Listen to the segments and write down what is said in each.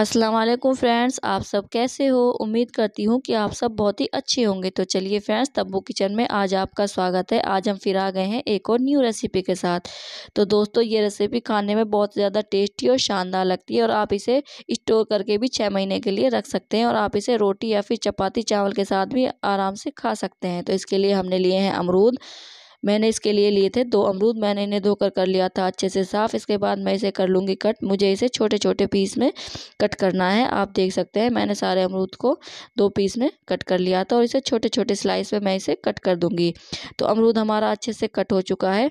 अस्सलाम वालेकुम फ्रेंड्स आप सब कैसे हो उम्मीद करती हूँ कि आप सब बहुत ही अच्छे होंगे तो चलिए फ्रेंड्स तब्बू किचन में आज आपका स्वागत है आज हम फिर आ गए हैं एक और न्यू रेसिपी के साथ तो दोस्तों ये रेसिपी खाने में बहुत ज़्यादा टेस्टी और शानदार लगती है और आप इसे स्टोर करके भी छः महीने के लिए रख सकते हैं और आप इसे रोटी या फिर चपाती चावल के साथ भी आराम से खा सकते हैं तो इसके लिए हमने लिए हैं अमरूद मैंने इसके लिए लिए थे दो अमरूद मैंने इन्हें धोकर कर लिया था अच्छे से साफ़ इसके बाद मैं इसे कर लूँगी कट मुझे इसे छोटे छोटे पीस में कट करना है आप देख सकते हैं मैंने सारे अमरूद को दो पीस में कट कर लिया था और इसे छोटे छोटे स्लाइस में मैं इसे कट कर दूँगी तो अमरूद हमारा अच्छे से कट हो चुका है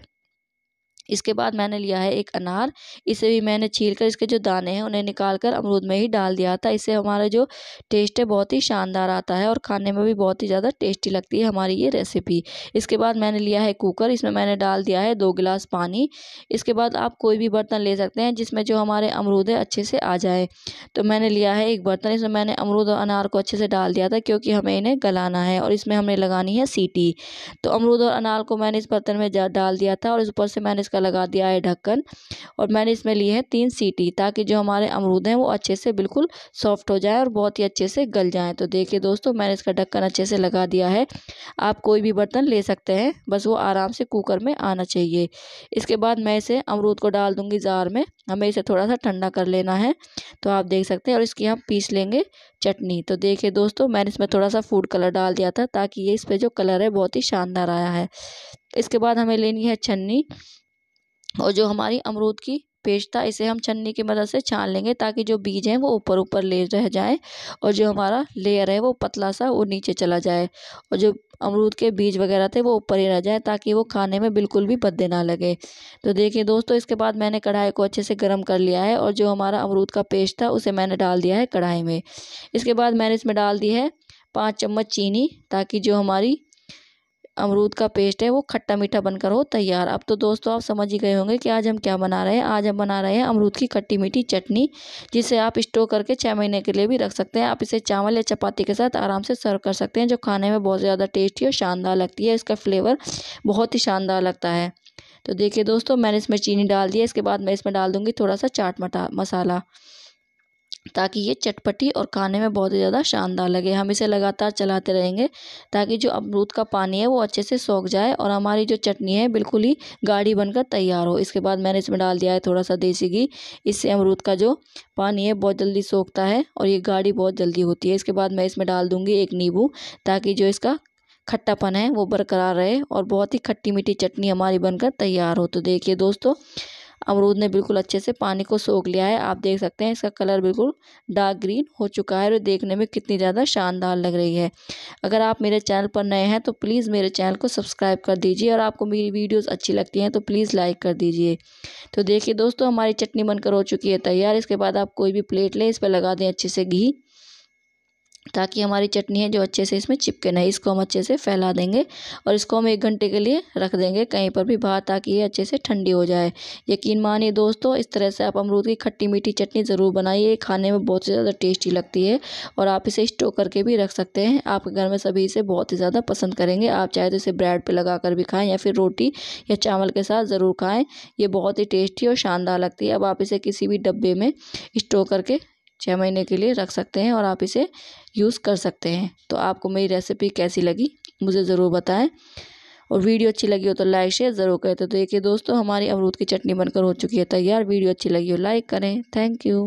इसके बाद मैंने लिया है एक अनार इसे भी मैंने छील कर इसके जो दाने हैं उन्हें निकाल कर अमरूद में ही डाल दिया था इससे हमारा जो टेस्ट है बहुत ही शानदार आता है और खाने में भी बहुत ही ज़्यादा टेस्टी लगती है हमारी ये रेसिपी इसके बाद मैंने लिया है कुकर इसमें मैंने डाल दिया है दो गिलास पानी इसके बाद आप कोई भी बर्तन ले सकते हैं जिसमें जो हमारे अमरूद है अच्छे से आ जाए तो मैंने लिया है एक बर्तन इसमें मैंने अमरूद और अनार को अच्छे से डाल दिया था क्योंकि हमें इन्हें गलाना है और इसमें हमने लगानी है सीटी तो अमरूद और अनार को मैंने इस बर्तन में डाल दिया था और इस ऊपर से मैंने इसका इसका लगा दिया है ढक्कन और मैंने इसमें लिए है तीन सीटी ताकि जो हमारे अमरूद हैं वो अच्छे से बिल्कुल सॉफ्ट हो जाए और बहुत ही अच्छे से गल जाएँ तो देखिए दोस्तों मैंने इसका ढक्कन अच्छे से लगा दिया है आप कोई भी बर्तन ले सकते हैं बस वो आराम से कुकर में आना चाहिए इसके बाद मैं इसे अमरूद को डाल दूँगी जार में हमें इसे थोड़ा सा ठंडा कर लेना है तो आप देख सकते हैं और इसकी हम पीस लेंगे चटनी तो देखिए दोस्तों मैंने इसमें थोड़ा सा फूड कलर डाल दिया था ताकि ये इस पर जो कलर है बहुत ही शानदार आया है इसके बाद हमें लेनी है छन्नी और जो हमारी अमरूद की पेस्ट था इसे हम छन्नी की मदद से छान लेंगे ताकि जो बीज हैं वो ऊपर ऊपर ले रह जाए और जो हमारा लेयर है वो पतला सा वो नीचे चला जाए और जो अमरूद के बीज वगैरह थे वो ऊपर ही रह जाए ताकि वो खाने में बिल्कुल भी बदे ना लगे तो देखिए दोस्तों इसके बाद मैंने कढ़ाई को अच्छे से गर्म कर लिया है और जो हमारा अमरूद का पेस्ट था उसे मैंने डाल दिया है कढ़ाई में इसके बाद मैंने इसमें डाल दी है पाँच चम्मच चीनी ताकि जो हमारी अमरूद का पेस्ट है वो खट्टा मीठा बनकर हो तैयार अब तो दोस्तों आप समझ ही गए होंगे कि आज हम क्या बना रहे हैं आज हम बना रहे हैं अमरूद की खट्टी मीठी चटनी जिसे आप स्टोर करके छः महीने के लिए भी रख सकते हैं आप इसे चावल या चपाती के साथ आराम से सर्व कर सकते हैं जो खाने में बहुत ज़्यादा टेस्टी और शानदार लगती है इसका फ्लेवर बहुत ही शानदार लगता है तो देखिए दोस्तों मैंने इसमें चीनी डाल दिया इसके बाद मैं इसमें डाल दूँगी थोड़ा सा चाट मटा मसाला ताकि ये चटपटी और खाने में बहुत ही ज़्यादा शानदार लगे हम इसे लगातार चलाते रहेंगे ताकि जो अमरूद का पानी है वो अच्छे से सोख जाए और हमारी जो चटनी है बिल्कुल ही गाढ़ी बनकर तैयार हो इसके बाद मैंने इसमें डाल दिया है थोड़ा सा देसी घी इससे अमरूद का जो पानी है बहुत जल्दी सोखता है और ये गाढ़ी बहुत जल्दी होती है इसके बाद मैं इसमें डाल दूँगी एक नींबू ताकि जो इसका खट्टापन है वो बरकरार रहे और बहुत ही खट्टी मीठी चटनी हमारी बनकर तैयार हो तो देखिए दोस्तों अमरूद ने बिल्कुल अच्छे से पानी को सोख लिया है आप देख सकते हैं इसका कलर बिल्कुल डार्क ग्रीन हो चुका है और देखने में कितनी ज़्यादा शानदार लग रही है अगर आप मेरे चैनल पर नए हैं तो प्लीज़ मेरे चैनल को सब्सक्राइब कर दीजिए और आपको मेरी वीडियोज़ अच्छी लगती हैं तो प्लीज़ लाइक कर दीजिए तो देखिए दोस्तों हमारी चटनी बनकर हो चुकी है तैयार इसके बाद आप कोई भी प्लेट लें इस पर लगा दें अच्छे से घी ताकि हमारी चटनी है जो अच्छे से इसमें चिपके नहीं इसको हम अच्छे से फैला देंगे और इसको हम एक घंटे के लिए रख देंगे कहीं पर भी बाहर ताकि ये अच्छे से ठंडी हो जाए यकीन मानिए दोस्तों इस तरह से आप अमरूद की खट्टी मीठी चटनी ज़रूर बनाइए खाने में बहुत ही ज़्यादा टेस्टी लगती है और आप इसे स्टोर करके भी रख सकते हैं आपके घर में सभी इसे बहुत ही ज़्यादा पसंद करेंगे आप चाहे तो इसे ब्रेड पर लगा कर भी खाएँ या फिर रोटी या चावल के साथ ज़रूर खाएँ ये बहुत ही टेस्टी और शानदार लगती है अब आप इसे किसी भी डब्बे में स्टोर करके छः महीने के लिए रख सकते हैं और आप इसे यूज़ कर सकते हैं तो आपको मेरी रेसिपी कैसी लगी मुझे ज़रूर बताएं और वीडियो अच्छी लगी हो तो लाइक शेयर ज़रूर करें तो देखिए दोस्तों हमारी अमरूद की चटनी बनकर हो चुकी है तैयार वीडियो अच्छी लगी हो लाइक करें थैंक यू